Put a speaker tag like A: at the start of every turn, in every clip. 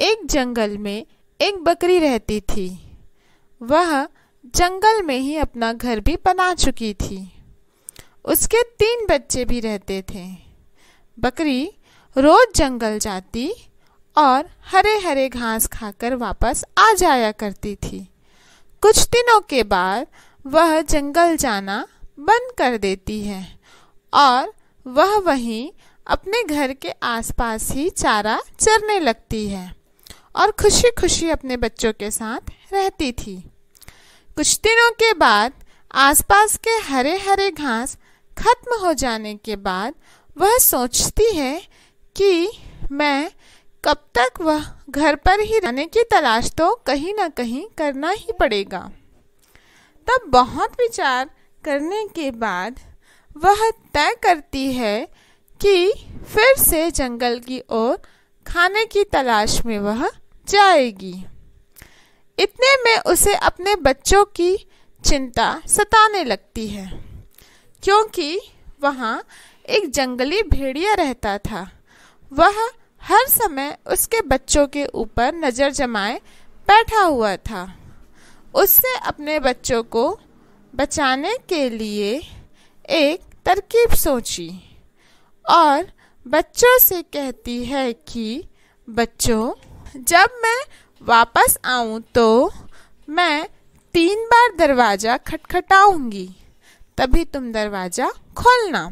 A: एक जंगल में एक बकरी रहती थी वह जंगल में ही अपना घर भी बना चुकी थी उसके तीन बच्चे भी रहते थे बकरी रोज जंगल जाती और हरे हरे घास खाकर वापस आ जाया करती थी कुछ दिनों के बाद वह जंगल जाना बंद कर देती है और वह वहीं अपने घर के आसपास ही चारा चरने लगती है और खुशी खुशी अपने बच्चों के साथ रहती थी कुछ दिनों के बाद आसपास के हरे हरे घास खत्म हो जाने के बाद वह सोचती है कि मैं कब तक वह घर पर ही रहने की तलाश तो कहीं ना कहीं करना ही पड़ेगा तब बहुत विचार करने के बाद वह तय करती है कि फिर से जंगल की ओर खाने की तलाश में वह जाएगी इतने में उसे अपने बच्चों की चिंता सताने लगती है क्योंकि वहाँ एक जंगली भेड़िया रहता था वह हर समय उसके बच्चों के ऊपर नज़र जमाए बैठा हुआ था उसने अपने बच्चों को बचाने के लिए एक तरकीब सोची और बच्चों से कहती है कि बच्चों जब मैं वापस आऊं तो मैं तीन बार दरवाज़ा खटखटाऊंगी तभी तुम दरवाज़ा खोलना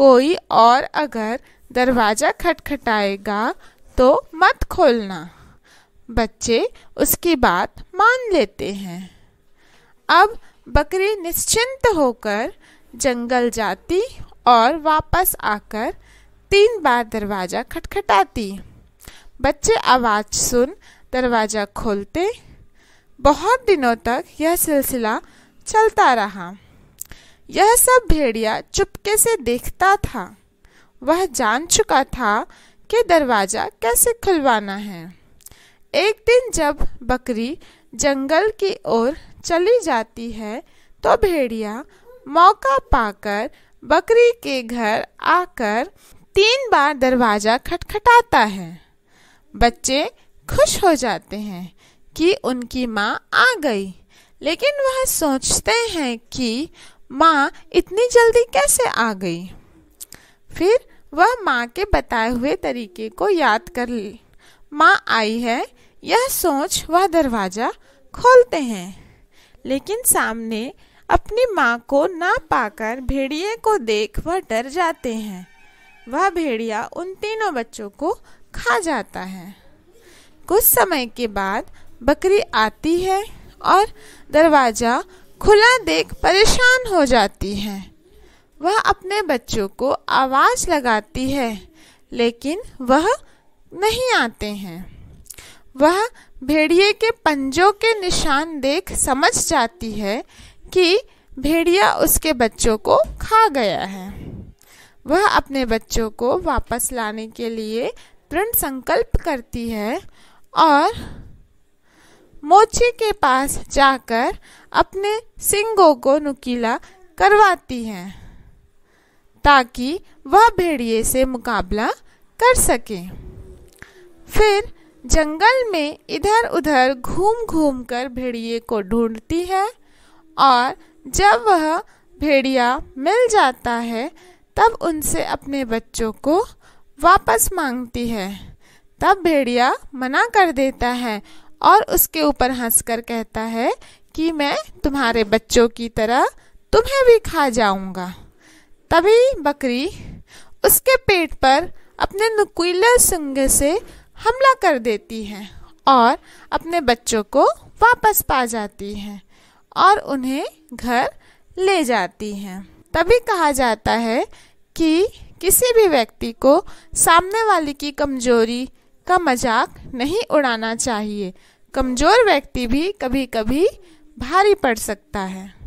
A: कोई और अगर दरवाज़ा खटखटाएगा तो मत खोलना बच्चे उसकी बात मान लेते हैं अब बकरी निश्चिंत होकर जंगल जाती और वापस आकर तीन बार दरवाज़ा खटखटाती बच्चे आवाज़ सुन दरवाज़ा खोलते बहुत दिनों तक यह सिलसिला चलता रहा यह सब भेड़िया चुपके से देखता था वह जान चुका था कि दरवाज़ा कैसे खुलवाना है एक दिन जब बकरी जंगल की ओर चली जाती है तो भेड़िया मौका पाकर बकरी के घर आकर तीन बार दरवाज़ा खटखटाता है बच्चे खुश हो जाते हैं कि उनकी माँ आ गई लेकिन वह सोचते हैं कि माँ इतनी जल्दी कैसे आ गई फिर वह माँ के बताए हुए तरीके को याद कर माँ आई है यह सोच वह दरवाज़ा खोलते हैं लेकिन सामने अपनी माँ को ना पाकर भेड़िए को देख वह डर जाते हैं वह भेड़िया उन तीनों बच्चों को खा जाता है कुछ समय के बाद बकरी आती है और दरवाज़ा खुला देख परेशान हो जाती है वह अपने बच्चों को आवाज़ लगाती है लेकिन वह नहीं आते हैं वह भेड़िए के पंजों के निशान देख समझ जाती है कि भेड़िया उसके बच्चों को खा गया है वह अपने बच्चों को वापस लाने के लिए दृढ़ संकल्प करती है और मोचे के पास जाकर अपने सिंगों को नुकीला करवाती है ताकि वह भेड़िए से मुकाबला कर सके फिर जंगल में इधर उधर घूम घूम कर भेड़िए को ढूंढती है और जब वह भेड़िया मिल जाता है तब उनसे अपने बच्चों को वापस मांगती है तब भेड़िया मना कर देता है और उसके ऊपर हंसकर कहता है कि मैं तुम्हारे बच्चों की तरह तुम्हें भी खा जाऊंगा तभी बकरी उसके पेट पर अपने नुकीले सिंगे से हमला कर देती है और अपने बच्चों को वापस पा जाती है और उन्हें घर ले जाती है तभी कहा जाता है कि किसी भी व्यक्ति को सामने वाले की कमजोरी का मजाक नहीं उड़ाना चाहिए कमजोर व्यक्ति भी कभी कभी भारी पड़ सकता है